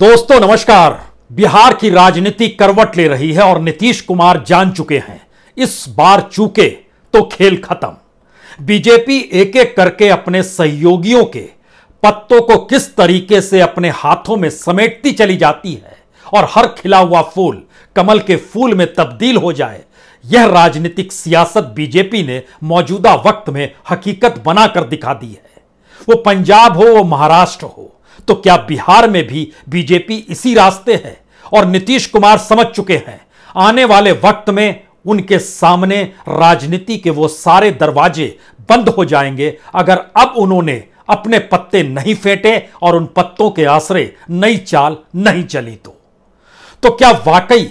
दोस्तों नमस्कार बिहार की राजनीति करवट ले रही है और नीतीश कुमार जान चुके हैं इस बार चूके तो खेल खत्म बीजेपी एक एक करके अपने सहयोगियों के पत्तों को किस तरीके से अपने हाथों में समेटती चली जाती है और हर खिला हुआ फूल कमल के फूल में तब्दील हो जाए यह राजनीतिक सियासत बीजेपी ने मौजूदा वक्त में हकीकत बनाकर दिखा दी है वो पंजाब हो वो महाराष्ट्र हो तो क्या बिहार में भी बीजेपी इसी रास्ते है और नीतीश कुमार समझ चुके हैं आने वाले वक्त में उनके सामने राजनीति के वो सारे दरवाजे बंद हो जाएंगे अगर अब उन्होंने अपने पत्ते नहीं फेंटे और उन पत्तों के आश्रय नई चाल नहीं चली तो तो क्या वाकई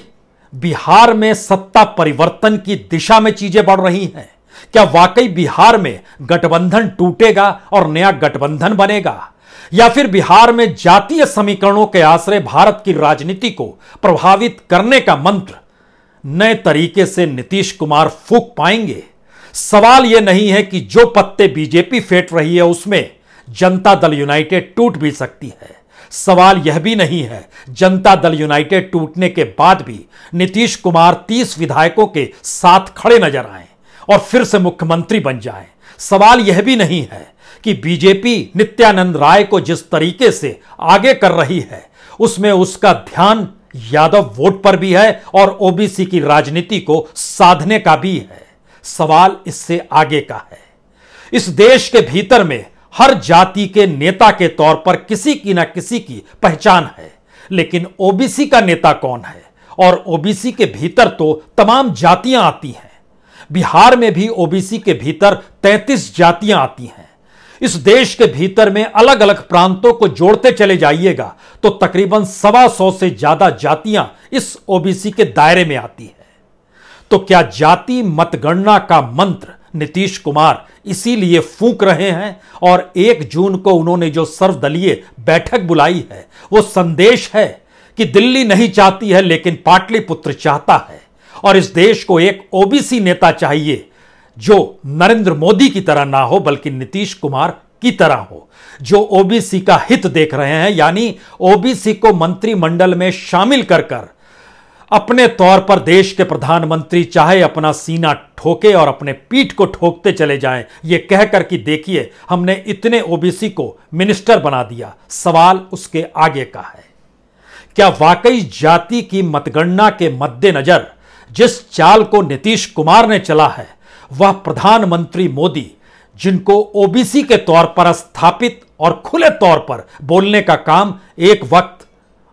बिहार में सत्ता परिवर्तन की दिशा में चीजें बढ़ रही हैं क्या वाकई बिहार में गठबंधन टूटेगा और नया गठबंधन बनेगा या फिर बिहार में जातीय समीकरणों के आश्रय भारत की राजनीति को प्रभावित करने का मंत्र नए तरीके से नीतीश कुमार फूक पाएंगे सवाल यह नहीं है कि जो पत्ते बीजेपी फेंट रही है उसमें जनता दल यूनाइटेड टूट भी सकती है सवाल यह भी नहीं है जनता दल यूनाइटेड टूटने के बाद भी नीतीश कुमार तीस विधायकों के साथ खड़े नजर आए और फिर से मुख्यमंत्री बन जाएं सवाल यह भी नहीं है कि बीजेपी नित्यानंद राय को जिस तरीके से आगे कर रही है उसमें उसका ध्यान यादव वोट पर भी है और ओबीसी की राजनीति को साधने का भी है सवाल इससे आगे का है इस देश के भीतर में हर जाति के नेता के तौर पर किसी की ना किसी की पहचान है लेकिन ओबीसी का नेता कौन है और ओबीसी के भीतर तो तमाम जातियां आती हैं बिहार में भी ओबीसी के भीतर 33 जातियां आती हैं इस देश के भीतर में अलग अलग प्रांतों को जोड़ते चले जाइएगा तो तकरीबन सवा सौ से ज्यादा जातियां इस ओबीसी के दायरे में आती है तो क्या जाति मतगणना का मंत्र नीतीश कुमार इसीलिए फूंक रहे हैं और एक जून को उन्होंने जो सर्वदलीय बैठक बुलाई है वो संदेश है कि दिल्ली नहीं चाहती है लेकिन पाटलिपुत्र चाहता है और इस देश को एक ओबीसी नेता चाहिए जो नरेंद्र मोदी की तरह ना हो बल्कि नीतीश कुमार की तरह हो जो ओबीसी का हित देख रहे हैं यानी ओबीसी को मंत्रिमंडल में शामिल कर कर अपने तौर पर देश के प्रधानमंत्री चाहे अपना सीना ठोके और अपने पीठ को ठोकते चले जाएं ये कहकर कि देखिए हमने इतने ओबीसी को मिनिस्टर बना दिया सवाल उसके आगे का है क्या वाकई जाति की मतगणना के मद्देनजर जिस चाल को नीतीश कुमार ने चला है वह प्रधानमंत्री मोदी जिनको ओबीसी के तौर पर स्थापित और खुले तौर पर बोलने का काम एक वक्त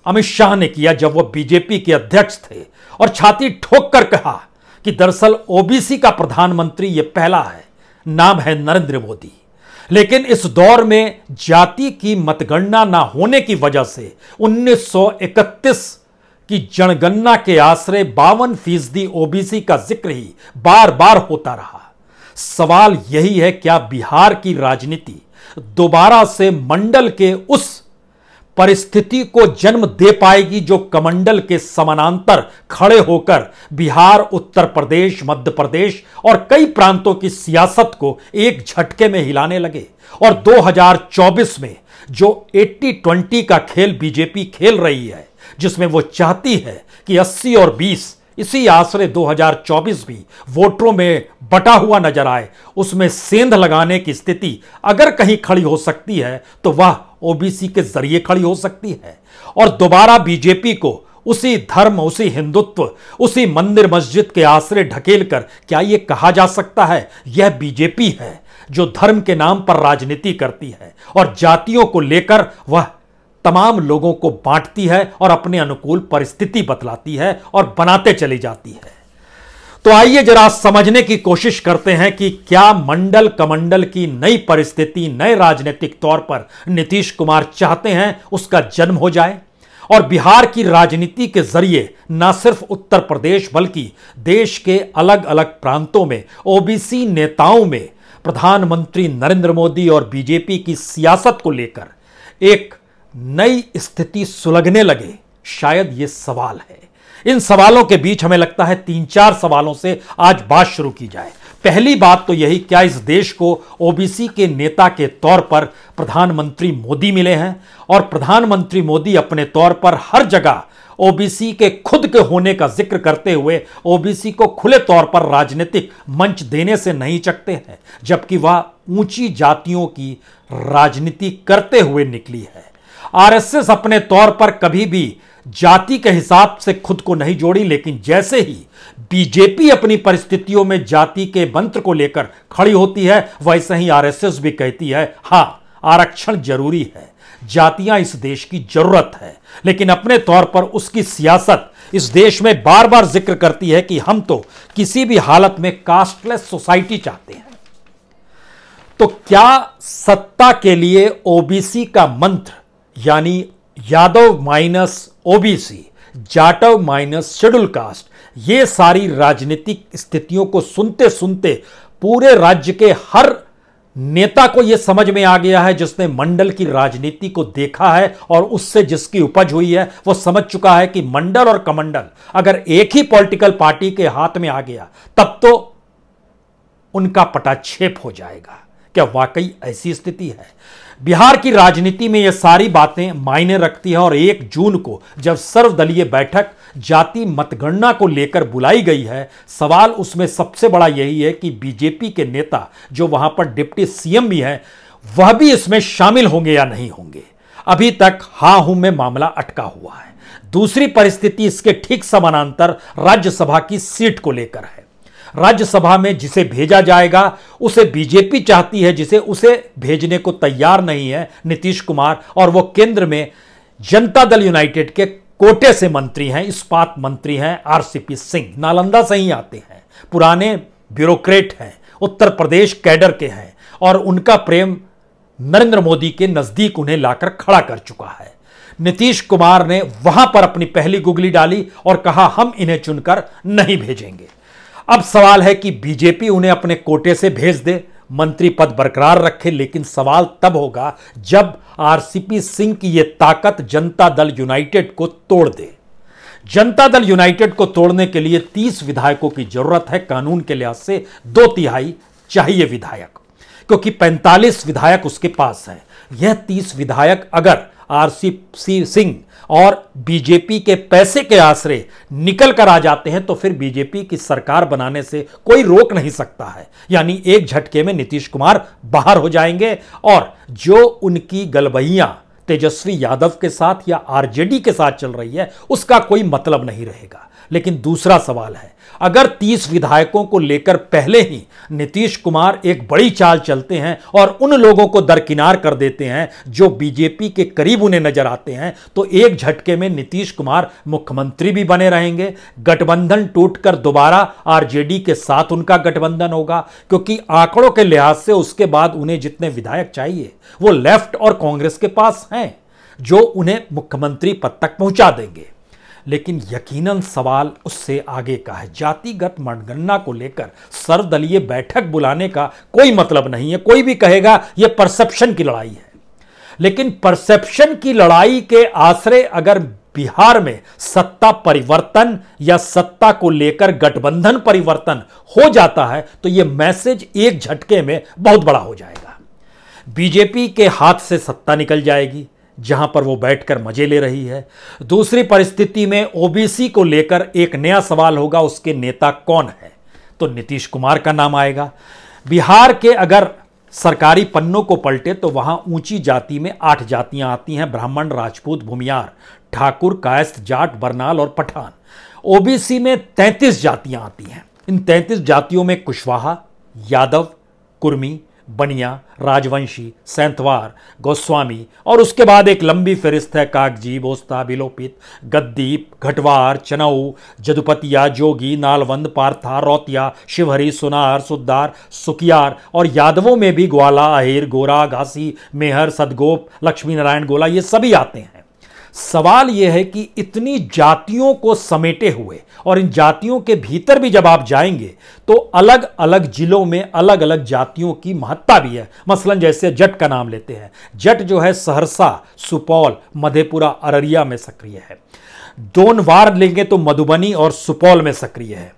अमित शाह ने किया जब वह बीजेपी के अध्यक्ष थे और छाती ठोक कर कहा कि दरअसल ओबीसी का प्रधानमंत्री यह पहला है नाम है नरेंद्र मोदी लेकिन इस दौर में जाति की मतगणना ना होने की वजह से 1931 कि जनगणना के आश्रय बावन फीसदी ओबीसी का जिक्र ही बार बार होता रहा सवाल यही है क्या बिहार की राजनीति दोबारा से मंडल के उस परिस्थिति को जन्म दे पाएगी जो कमंडल के समानांतर खड़े होकर बिहार उत्तर प्रदेश मध्य प्रदेश और कई प्रांतों की सियासत को एक झटके में हिलाने लगे और 2024 में जो 80-20 का खेल बीजेपी खेल रही है जिसमें वो चाहती है कि 80 और 20 इसी आश्रय 2024 भी वोटरों में बटा हुआ नजर आए उसमें सेंध लगाने की स्थिति अगर कहीं खड़ी हो सकती है तो वह ओबीसी के जरिए खड़ी हो सकती है और दोबारा बीजेपी को उसी धर्म उसी हिंदुत्व उसी मंदिर मस्जिद के आश्रय ढकेल कर क्या ये कहा जा सकता है यह बीजेपी है जो धर्म के नाम पर राजनीति करती है और जातियों को लेकर वह तमाम लोगों को बांटती है और अपने अनुकूल परिस्थिति बतलाती है और बनाते चली जाती है तो आइए जरा समझने की कोशिश करते हैं कि क्या मंडल कमंडल की नई परिस्थिति नए राजनीतिक तौर पर नीतीश कुमार चाहते हैं उसका जन्म हो जाए और बिहार की राजनीति के जरिए न सिर्फ उत्तर प्रदेश बल्कि देश के अलग अलग प्रांतों में ओबीसी नेताओं में प्रधानमंत्री नरेंद्र मोदी और बीजेपी की सियासत को लेकर एक नई स्थिति सुलगने लगे शायद ये सवाल है इन सवालों के बीच हमें लगता है तीन चार सवालों से आज बात शुरू की जाए पहली बात तो यही क्या इस देश को ओबीसी के नेता के तौर पर प्रधानमंत्री मोदी मिले हैं और प्रधानमंत्री मोदी अपने तौर पर हर जगह ओबीसी के खुद के होने का जिक्र करते हुए ओबीसी को खुले तौर पर राजनीतिक मंच देने से नहीं चकते हैं जबकि वह ऊंची जातियों की राजनीति करते हुए निकली है आरएसएस अपने तौर पर कभी भी जाति के हिसाब से खुद को नहीं जोड़ी लेकिन जैसे ही बीजेपी अपनी परिस्थितियों में जाति के मंत्र को लेकर खड़ी होती है वैसे ही आरएसएस भी कहती है हां आरक्षण जरूरी है जातियां इस देश की जरूरत है लेकिन अपने तौर पर उसकी सियासत इस देश में बार बार जिक्र करती है कि हम तो किसी भी हालत में कास्टलेस सोसाइटी चाहते हैं तो क्या सत्ता के लिए ओबीसी का मंत्र यानी Yadav minus OBC Jatav minus schedule caste ये सारी राजनीतिक स्थितियों को सुनते सुनते पूरे राज्य के हर नेता को यह समझ में आ गया है जिसने मंडल की राजनीति को देखा है और उससे जिसकी उपज हुई है वो समझ चुका है कि मंडल और कमंडल अगर एक ही पॉलिटिकल पार्टी के हाथ में आ गया तब तो उनका पटाक्षेप हो जाएगा क्या वाकई ऐसी स्थिति है बिहार की राजनीति में ये सारी बातें मायने रखती हैं और एक जून को जब सर्वदलीय बैठक जाति मतगणना को लेकर बुलाई गई है सवाल उसमें सबसे बड़ा यही है कि बीजेपी के नेता जो वहां पर डिप्टी सीएम भी हैं वह भी इसमें शामिल होंगे या नहीं होंगे अभी तक हा हूं में मामला अटका हुआ है दूसरी परिस्थिति इसके ठीक समानांतर राज्यसभा की सीट को लेकर है राज्यसभा में जिसे भेजा जाएगा उसे बीजेपी चाहती है जिसे उसे भेजने को तैयार नहीं है नीतीश कुमार और वो केंद्र में जनता दल यूनाइटेड के कोटे से मंत्री हैं इस्पात मंत्री हैं आरसीपी सिंह नालंदा से ही आते हैं पुराने ब्यूरोक्रेट हैं उत्तर प्रदेश कैडर के हैं और उनका प्रेम नरेंद्र मोदी के नज़दीक उन्हें लाकर खड़ा कर चुका है नीतीश कुमार ने वहां पर अपनी पहली गुगली डाली और कहा हम इन्हें चुनकर नहीं भेजेंगे अब सवाल है कि बीजेपी उन्हें अपने कोटे से भेज दे मंत्री पद बरकरार रखे लेकिन सवाल तब होगा जब आरसीपी सिंह की यह ताकत जनता दल यूनाइटेड को तोड़ दे जनता दल यूनाइटेड को तोड़ने के लिए 30 विधायकों की जरूरत है कानून के लिहाज से दो तिहाई चाहिए विधायक क्योंकि 45 विधायक उसके पास है यह 30 विधायक अगर आरसी सी सिंह और बीजेपी के पैसे के आश्रय निकल कर आ जाते हैं तो फिर बीजेपी की सरकार बनाने से कोई रोक नहीं सकता है यानी एक झटके में नीतीश कुमार बाहर हो जाएंगे और जो उनकी गलबहियाँ तेजस्वी यादव के साथ या आरजेडी के साथ चल रही है उसका कोई मतलब नहीं रहेगा लेकिन दूसरा सवाल है अगर 30 विधायकों को लेकर पहले ही नीतीश कुमार एक बड़ी चाल चलते हैं और उन लोगों को दरकिनार कर देते हैं जो बीजेपी के करीब उन्हें नजर आते हैं तो एक झटके में नीतीश कुमार मुख्यमंत्री भी बने रहेंगे गठबंधन टूटकर दोबारा आरजेडी के साथ उनका गठबंधन होगा क्योंकि आंकड़ों के लिहाज से उसके बाद उन्हें जितने विधायक चाहिए वो लेफ्ट और कांग्रेस के पास हैं जो उन्हें मुख्यमंत्री पद तक पहुंचा देंगे लेकिन यकीनन सवाल उससे आगे का है जातिगत मतगणना को लेकर सर्वदलीय बैठक बुलाने का कोई मतलब नहीं है कोई भी कहेगा यह परसेप्शन की लड़ाई है लेकिन परसेप्शन की लड़ाई के आश्रय अगर बिहार में सत्ता परिवर्तन या सत्ता को लेकर गठबंधन परिवर्तन हो जाता है तो यह मैसेज एक झटके में बहुत बड़ा हो जाएगा बीजेपी के हाथ से सत्ता निकल जाएगी जहां पर वो बैठकर मजे ले रही है दूसरी परिस्थिति में ओबीसी को लेकर एक नया सवाल होगा उसके नेता कौन है तो नीतीश कुमार का नाम आएगा बिहार के अगर सरकारी पन्नों को पलटे तो वहां ऊंची जाति में आठ जातियां आती हैं ब्राह्मण राजपूत भूमियार ठाकुर कायस्त जाट बरनाल और पठान ओबीसी में तैंतीस जातियां आती हैं इन तैंतीस जातियों में कुशवाहा यादव कुर्मी बनिया राजवंशी सैंतवार गोस्वामी और उसके बाद एक लंबी फहरिस्त है कागजी बोस्ता बिलोपित गद्दीप घटवार चनऊ जदुपतिया जोगी नालवंद पार्था रौतिया शिवहरी सुनार सुद्धार सुकियार और यादवों में भी ग्वाला अहिर गोरा घासी मेहर सदगोप लक्ष्मी नारायण गोला ये सभी आते हैं सवाल यह है कि इतनी जातियों को समेटे हुए और इन जातियों के भीतर भी जब आप जाएंगे तो अलग अलग जिलों में अलग अलग जातियों की महत्ता भी है मसलन जैसे जट का नाम लेते हैं जट जो है सहरसा सुपौल मधेपुरा अररिया में सक्रिय है दोनवार लेंगे तो मधुबनी और सुपौल में सक्रिय है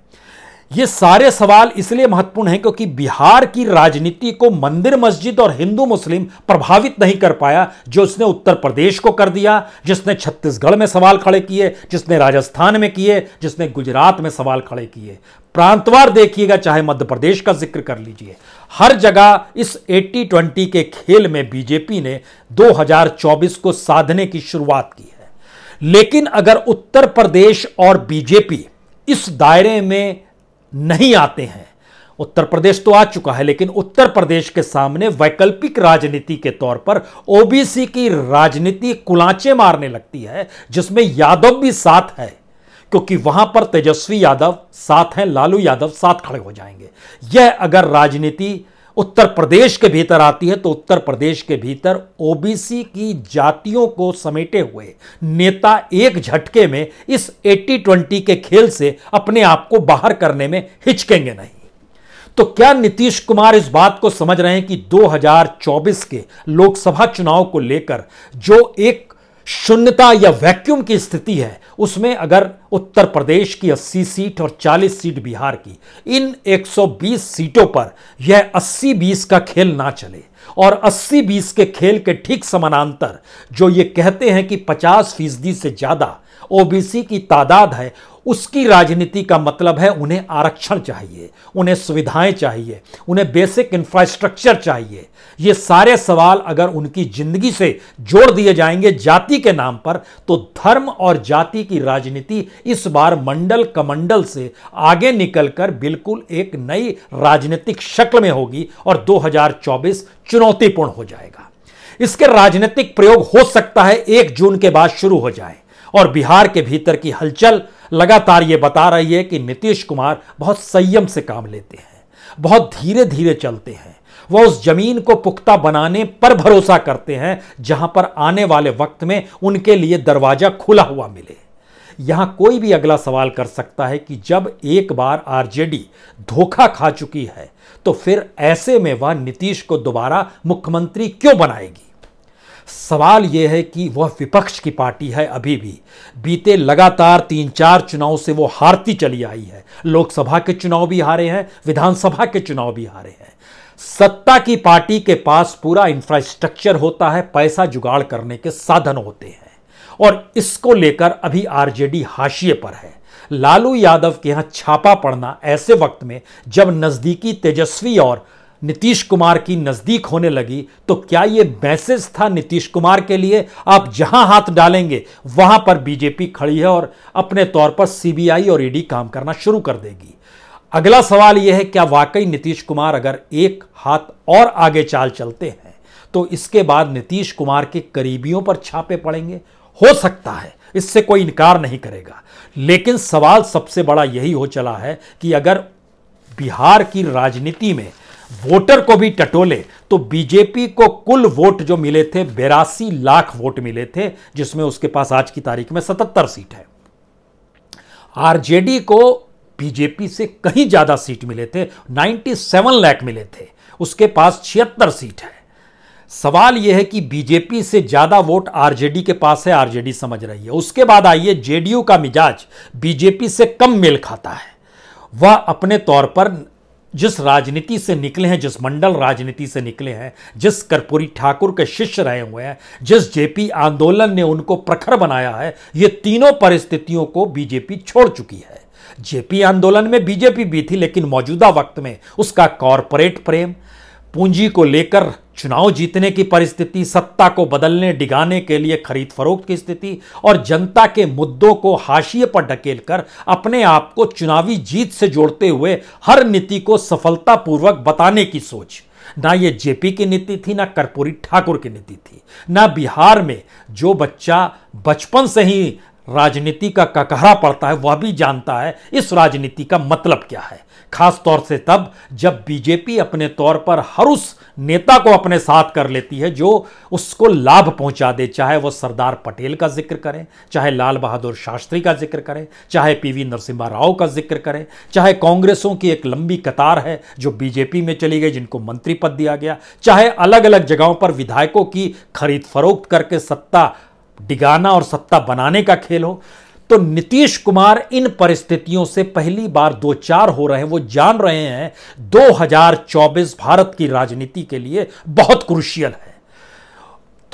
ये सारे सवाल इसलिए महत्वपूर्ण हैं क्योंकि बिहार की राजनीति को मंदिर मस्जिद और हिंदू मुस्लिम प्रभावित नहीं कर पाया जो उसने उत्तर प्रदेश को कर दिया जिसने छत्तीसगढ़ में सवाल खड़े किए जिसने राजस्थान में किए जिसने गुजरात में सवाल खड़े किए प्रांतवार देखिएगा चाहे मध्य प्रदेश का जिक्र कर लीजिए हर जगह इस 80-20 के खेल में बीजेपी ने 2024 को साधने की शुरुआत की है लेकिन अगर उत्तर प्रदेश और बीजेपी इस दायरे में नहीं आते हैं उत्तर प्रदेश तो आ चुका है लेकिन उत्तर प्रदेश के सामने वैकल्पिक राजनीति के तौर पर ओबीसी की राजनीति कुलाचे मारने लगती है जिसमें यादव भी साथ है क्योंकि वहां पर तेजस्वी यादव साथ हैं लालू यादव साथ खड़े हो जाएंगे यह अगर राजनीति उत्तर प्रदेश के भीतर आती है तो उत्तर प्रदेश के भीतर ओबीसी की जातियों को समेटे हुए नेता एक झटके में इस 80-20 के खेल से अपने आप को बाहर करने में हिचकेंगे नहीं तो क्या नीतीश कुमार इस बात को समझ रहे हैं कि 2024 के लोकसभा चुनाव को लेकर जो एक शून्यता या वैक्यूम की स्थिति है उसमें अगर उत्तर प्रदेश की 80 सीट और 40 सीट बिहार की इन 120 सीटों पर यह 80-20 का खेल ना चले और 80-20 के खेल के ठीक समानांतर जो ये कहते हैं कि 50 फीसदी से ज़्यादा ओबीसी की तादाद है उसकी राजनीति का मतलब है उन्हें आरक्षण चाहिए उन्हें सुविधाएं चाहिए उन्हें बेसिक इंफ्रास्ट्रक्चर चाहिए ये सारे सवाल अगर उनकी जिंदगी से जोड़ दिए जाएंगे जाति के नाम पर तो धर्म और जाति की राजनीति इस बार मंडल कमंडल से आगे निकलकर बिल्कुल एक नई राजनीतिक शक्ल में होगी और 2024 चुनौतीपूर्ण हो जाएगा इसके राजनीतिक प्रयोग हो सकता है एक जून के बाद शुरू हो जाए और बिहार के भीतर की हलचल लगातार ये बता रही है कि नीतीश कुमार बहुत संयम से काम लेते हैं बहुत धीरे धीरे चलते हैं वह उस जमीन को पुख्ता बनाने पर भरोसा करते हैं जहां पर आने वाले वक्त में उनके लिए दरवाजा खुला हुआ मिले यहां कोई भी अगला सवाल कर सकता है कि जब एक बार आरजेडी धोखा खा चुकी है तो फिर ऐसे में वह नीतीश को दोबारा मुख्यमंत्री क्यों बनाएगी सवाल ये है कि वह विपक्ष की पार्टी है अभी भी बीते लगातार तीन चार चुनाव से वो हारती चली आई है लोकसभा के चुनाव भी हारे हैं विधानसभा के चुनाव भी हारे हैं सत्ता की पार्टी के पास पूरा इंफ्रास्ट्रक्चर होता है पैसा जुगाड़ करने के साधन होते हैं और इसको लेकर अभी आरजेडी हाशिए पर है लालू यादव के यहां छापा पड़ना ऐसे वक्त में जब नजदीकी तेजस्वी और नीतीश कुमार की नज़दीक होने लगी तो क्या ये मैसेज था नीतीश कुमार के लिए आप जहां हाथ डालेंगे वहां पर बीजेपी खड़ी है और अपने तौर पर सीबीआई और ईडी काम करना शुरू कर देगी अगला सवाल यह है क्या वाकई नीतीश कुमार अगर एक हाथ और आगे चाल चलते हैं तो इसके बाद नीतीश कुमार के करीबियों पर छापे पड़ेंगे हो सकता है इससे कोई इनकार नहीं करेगा लेकिन सवाल सबसे बड़ा यही हो चला है कि अगर बिहार की राजनीति में वोटर को भी टटोले तो बीजेपी को कुल वोट जो मिले थे बेरासी लाख वोट मिले थे जिसमें उसके पास आज की तारीख में सतहत्तर सीट है आरजेडी को बीजेपी से कहीं ज्यादा सीट मिले थे 97 लाख मिले थे उसके पास छिहत्तर सीट है सवाल यह है कि बीजेपी से ज्यादा वोट आरजेडी के पास है आरजेडी समझ रही है उसके बाद आइए जेडीयू का मिजाज बीजेपी से कम मेल खाता है वह अपने तौर पर जिस राजनीति से निकले हैं जिस मंडल राजनीति से निकले हैं जिस कर्पूरी ठाकुर के शिष्य रहे हुए हैं जिस जेपी आंदोलन ने उनको प्रखर बनाया है ये तीनों परिस्थितियों को बीजेपी छोड़ चुकी है जेपी आंदोलन में बीजेपी भी थी लेकिन मौजूदा वक्त में उसका कॉरपोरेट प्रेम पूंजी को लेकर चुनाव जीतने की परिस्थिति सत्ता को बदलने डिगाने के लिए खरीद फरोख्त की स्थिति और जनता के मुद्दों को हाशिए पर ढकेलकर अपने आप को चुनावी जीत से जोड़ते हुए हर नीति को सफलतापूर्वक बताने की सोच ना ये जेपी की नीति थी ना कर्पूरी ठाकुर की नीति थी ना बिहार में जो बच्चा बचपन से ही राजनीति का ककहरा पड़ता है वह भी जानता है इस राजनीति का मतलब क्या है खास तौर से तब जब बीजेपी अपने तौर पर हर उस नेता को अपने साथ कर लेती है जो उसको लाभ पहुंचा दे चाहे वह सरदार पटेल का जिक्र करें चाहे लाल बहादुर शास्त्री का जिक्र करें चाहे पीवी नरसिम्हा राव का जिक्र करें चाहे कांग्रेसों की एक लंबी कतार है जो बीजेपी में चली गई जिनको मंत्री पद दिया गया चाहे अलग अलग जगहों पर विधायकों की खरीद फरोख्त करके सत्ता डिगाना और सत्ता बनाने का खेल हो तो नीतीश कुमार इन परिस्थितियों से पहली बार दो चार हो रहे हैं वो जान रहे हैं 2024 भारत की राजनीति के लिए बहुत क्रुशियल है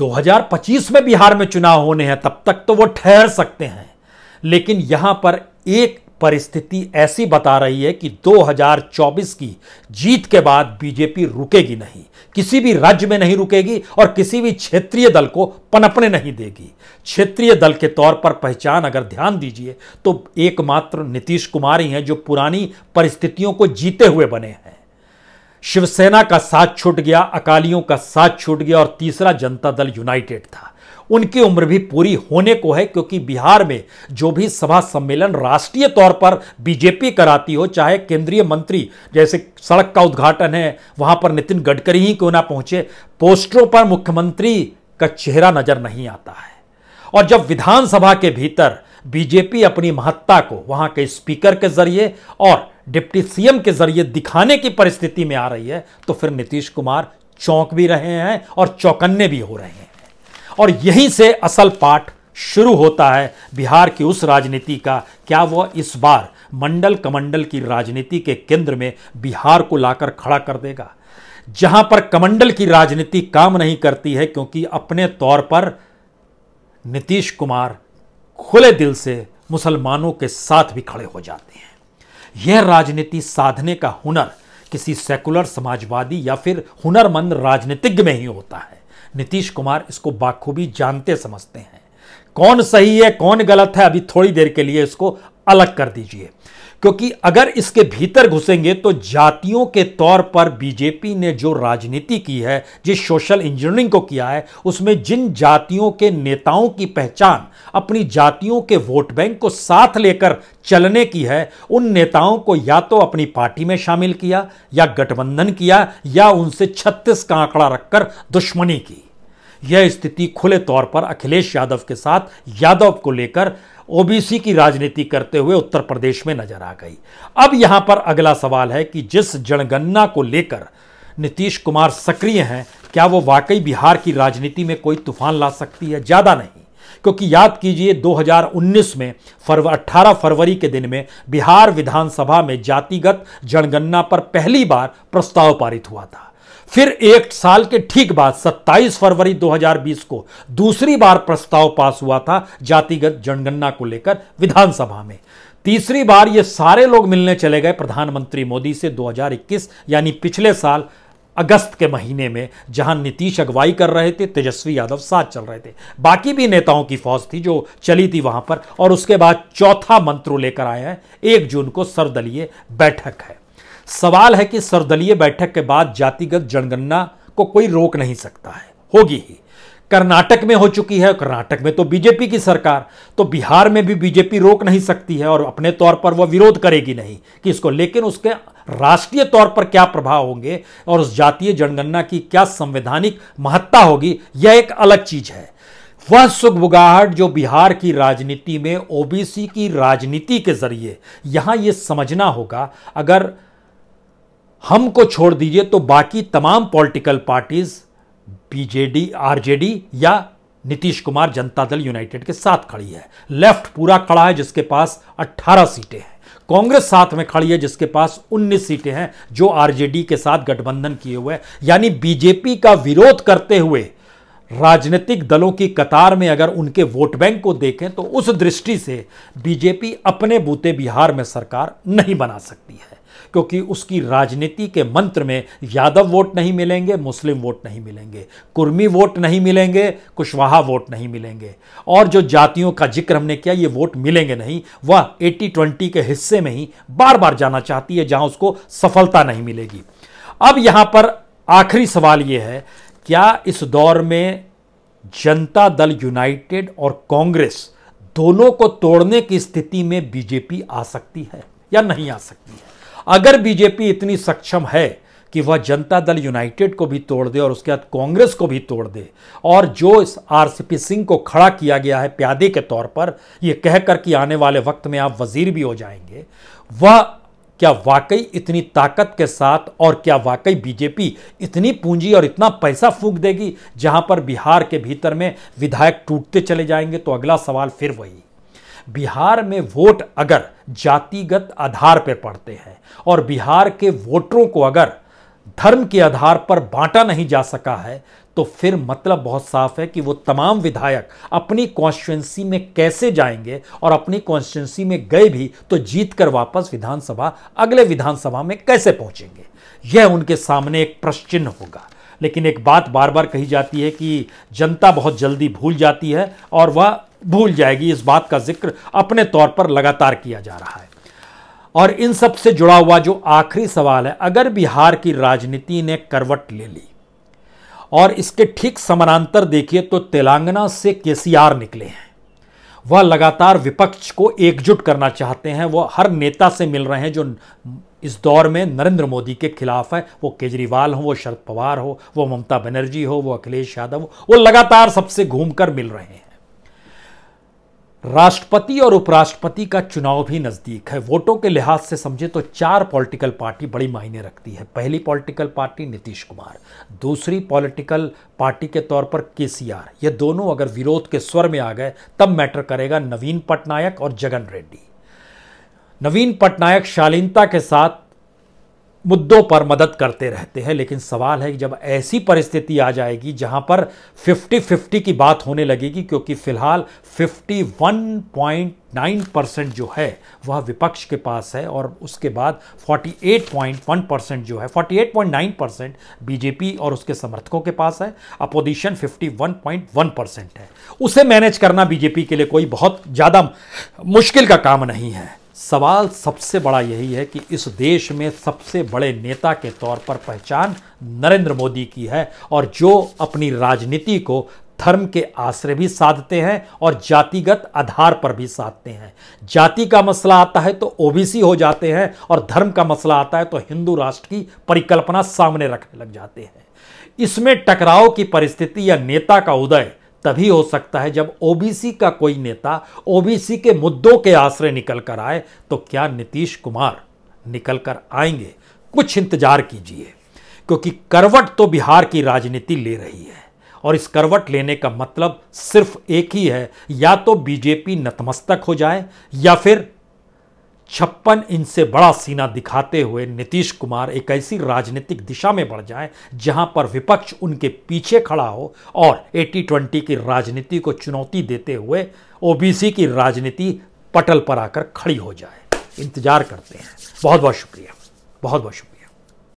2025 में बिहार में चुनाव होने हैं तब तक तो वो ठहर सकते हैं लेकिन यहां पर एक परिस्थिति ऐसी बता रही है कि 2024 की जीत के बाद बीजेपी रुकेगी नहीं किसी भी राज्य में नहीं रुकेगी और किसी भी क्षेत्रीय दल को पनपने नहीं देगी क्षेत्रीय दल के तौर पर पहचान अगर ध्यान दीजिए तो एकमात्र नीतीश कुमार ही हैं जो पुरानी परिस्थितियों को जीते हुए बने हैं शिवसेना का साथ छूट गया अकालियों का साथ छूट गया और तीसरा जनता दल यूनाइटेड था उनकी उम्र भी पूरी होने को है क्योंकि बिहार में जो भी सभा सम्मेलन राष्ट्रीय तौर पर बीजेपी कराती हो चाहे केंद्रीय मंत्री जैसे सड़क का उद्घाटन है वहां पर नितिन गडकरी ही क्यों ना पहुंचे पोस्टरों पर मुख्यमंत्री का चेहरा नजर नहीं आता है और जब विधानसभा के भीतर बीजेपी अपनी महत्ता को वहां के स्पीकर के जरिए और डिप्टी सीएम के जरिए दिखाने की परिस्थिति में आ रही है तो फिर नीतीश कुमार चौंक भी रहे हैं और चौकन्ने भी हो रहे हैं और यहीं से असल पाठ शुरू होता है बिहार की उस राजनीति का क्या वह इस बार मंडल कमंडल की राजनीति के केंद्र में बिहार को लाकर खड़ा कर देगा जहां पर कमंडल की राजनीति काम नहीं करती है क्योंकि अपने तौर पर नीतीश कुमार खुले दिल से मुसलमानों के साथ भी खड़े हो जाते हैं यह राजनीति साधने का हुनर किसी सेकुलर समाजवादी या फिर हुनरमंद राजनीतिज्ञ में ही होता है नीतीश कुमार इसको बाखूबी जानते समझते हैं कौन सही है कौन गलत है अभी थोड़ी देर के लिए इसको अलग कर दीजिए क्योंकि अगर इसके भीतर घुसेंगे तो जातियों के तौर पर बीजेपी ने जो राजनीति की है जिस सोशल इंजीनियरिंग को किया है उसमें जिन जातियों के नेताओं की पहचान अपनी जातियों के वोट बैंक को साथ लेकर चलने की है उन नेताओं को या तो अपनी पार्टी में शामिल किया या गठबंधन किया या उनसे छत्तीस का आंकड़ा रखकर दुश्मनी की यह स्थिति खुले तौर पर अखिलेश यादव के साथ यादव को लेकर ओबीसी की राजनीति करते हुए उत्तर प्रदेश में नजर आ गई अब यहां पर अगला सवाल है कि जिस जनगणना को लेकर नीतीश कुमार सक्रिय हैं क्या वो वाकई बिहार की राजनीति में कोई तूफान ला सकती है ज़्यादा नहीं क्योंकि याद कीजिए 2019 में फरवरी अट्ठारह फरवरी के दिन में बिहार विधानसभा में जातिगत जनगणना पर पहली बार प्रस्ताव पारित हुआ था फिर एक साल के ठीक बाद 27 फरवरी 2020 को दूसरी बार प्रस्ताव पास हुआ था जातिगत जनगणना को लेकर विधानसभा में तीसरी बार ये सारे लोग मिलने चले गए प्रधानमंत्री मोदी से 2021 यानी पिछले साल अगस्त के महीने में जहां नीतीश अगुवाई कर रहे थे तेजस्वी यादव साथ चल रहे थे बाकी भी नेताओं की फौज थी जो चली थी वहां पर और उसके बाद चौथा मंत्र लेकर आए हैं एक जून को सर्वदलीय बैठक है सवाल है कि सर्वदलीय बैठक के बाद जातिगत जनगणना को कोई रोक नहीं सकता है होगी ही कर्नाटक में हो चुकी है कर्नाटक में तो बीजेपी की सरकार तो बिहार में भी बीजेपी रोक नहीं सकती है और अपने तौर पर वह विरोध करेगी नहीं कि इसको लेकिन उसके राष्ट्रीय तौर पर क्या प्रभाव होंगे और उस जातीय जनगणना की क्या संवैधानिक महत्ता होगी यह एक अलग चीज है वह सुखबुगाहट जो बिहार की राजनीति में ओबीसी की राजनीति के जरिए यहां यह समझना होगा अगर हमको छोड़ दीजिए तो बाकी तमाम पॉलिटिकल पार्टीज बीजेडी आरजेडी या नीतीश कुमार जनता दल यूनाइटेड के साथ खड़ी है लेफ्ट पूरा खड़ा है जिसके पास 18 सीटें हैं कांग्रेस साथ में खड़ी है जिसके पास 19 सीटें हैं जो आरजेडी के साथ गठबंधन किए हुए यानी बीजेपी का विरोध करते हुए राजनीतिक दलों की कतार में अगर उनके वोट बैंक को देखें तो उस दृष्टि से बीजेपी अपने बूते बिहार में सरकार नहीं बना सकती है क्योंकि उसकी राजनीति के मंत्र में यादव वोट नहीं मिलेंगे मुस्लिम वोट नहीं मिलेंगे कुर्मी वोट नहीं मिलेंगे कुशवाहा वोट नहीं मिलेंगे और जो जातियों का जिक्र हमने किया ये वोट मिलेंगे नहीं वह एटी ट्वेंटी के हिस्से में ही बार बार जाना चाहती है जहां उसको सफलता नहीं मिलेगी अब यहां पर आखिरी सवाल यह है क्या इस दौर में जनता दल यूनाइटेड और कांग्रेस दोनों को तोड़ने की स्थिति में बीजेपी आ सकती है या नहीं आ सकती है अगर बीजेपी इतनी सक्षम है कि वह जनता दल यूनाइटेड को भी तोड़ दे और उसके बाद कांग्रेस को भी तोड़ दे और जो आर सी पी सिंह को खड़ा किया गया है प्यादे के तौर पर यह कहकर कि आने वाले वक्त में आप वजीर भी हो जाएंगे वह क्या वाकई इतनी ताकत के साथ और क्या वाकई बीजेपी इतनी पूंजी और इतना पैसा फूक देगी जहां पर बिहार के भीतर में विधायक टूटते चले जाएंगे तो अगला सवाल फिर वही बिहार में वोट अगर जातिगत आधार पर पड़ते हैं और बिहार के वोटरों को अगर धर्म के आधार पर बांटा नहीं जा सका है तो फिर मतलब बहुत साफ है कि वो तमाम विधायक अपनी कॉन्स्टिट्युएंसी में कैसे जाएंगे और अपनी कॉन्स्टिट्युएंसी में गए भी तो जीत कर वापस विधानसभा अगले विधानसभा में कैसे पहुंचेंगे यह उनके सामने एक प्रश्न होगा लेकिन एक बात बार बार कही जाती है कि जनता बहुत जल्दी भूल जाती है और वह भूल जाएगी इस बात का जिक्र अपने तौर पर लगातार किया जा रहा है और इन सब से जुड़ा हुआ जो आखिरी सवाल है अगर बिहार की राजनीति ने करवट ले ली और इसके ठीक समानांतर देखिए तो तेलंगाना से केसीआर निकले हैं वह लगातार विपक्ष को एकजुट करना चाहते हैं वह हर नेता से मिल रहे हैं जो इस दौर में नरेंद्र मोदी के खिलाफ है वो केजरीवाल हो वो शरद पवार हो वो ममता बनर्जी हो वो अखिलेश यादव हो वो लगातार सबसे घूमकर मिल रहे हैं राष्ट्रपति और उपराष्ट्रपति का चुनाव भी नज़दीक है वोटों के लिहाज से समझे तो चार पॉलिटिकल पार्टी बड़ी मायने रखती है पहली पॉलिटिकल पार्टी नीतीश कुमार दूसरी पॉलिटिकल पार्टी के तौर पर केसीआर ये दोनों अगर विरोध के स्वर में आ गए तब मैटर करेगा नवीन पटनायक और जगन रेड्डी नवीन पटनायक शालीनता के साथ मुद्दों पर मदद करते रहते हैं लेकिन सवाल है कि जब ऐसी परिस्थिति आ जाएगी जहां पर 50-50 की बात होने लगेगी क्योंकि फिलहाल 51.9 परसेंट जो है वह विपक्ष के पास है और उसके बाद 48.1 परसेंट जो है 48.9 परसेंट बीजेपी और उसके समर्थकों के पास है अपोजिशन 51.1 परसेंट है उसे मैनेज करना बीजेपी के लिए कोई बहुत ज़्यादा मुश्किल का काम नहीं है सवाल सबसे बड़ा यही है कि इस देश में सबसे बड़े नेता के तौर पर पहचान नरेंद्र मोदी की है और जो अपनी राजनीति को धर्म के आश्रय भी साधते हैं और जातिगत आधार पर भी साधते हैं जाति का मसला आता है तो ओबीसी हो जाते हैं और धर्म का मसला आता है तो हिंदू राष्ट्र की परिकल्पना सामने रखने लग जाते हैं इसमें टकराव की परिस्थिति या नेता का उदय तभी हो सकता है जब ओबीसी का कोई नेता ओबीसी के मुद्दों के आश्रय निकल कर आए तो क्या नीतीश कुमार निकल कर आएंगे कुछ इंतजार कीजिए क्योंकि करवट तो बिहार की राजनीति ले रही है और इस करवट लेने का मतलब सिर्फ एक ही है या तो बीजेपी नतमस्तक हो जाए या फिर छप्पन इंच से बड़ा सीना दिखाते हुए नीतीश कुमार एक ऐसी राजनीतिक दिशा में बढ़ जाएं जहां पर विपक्ष उनके पीछे खड़ा हो और एटी ट्वेंटी की राजनीति को चुनौती देते हुए ओबीसी की राजनीति पटल पर आकर खड़ी हो जाए इंतजार करते हैं बहुत बहुत शुक्रिया बहुत बहुत शुक्रिया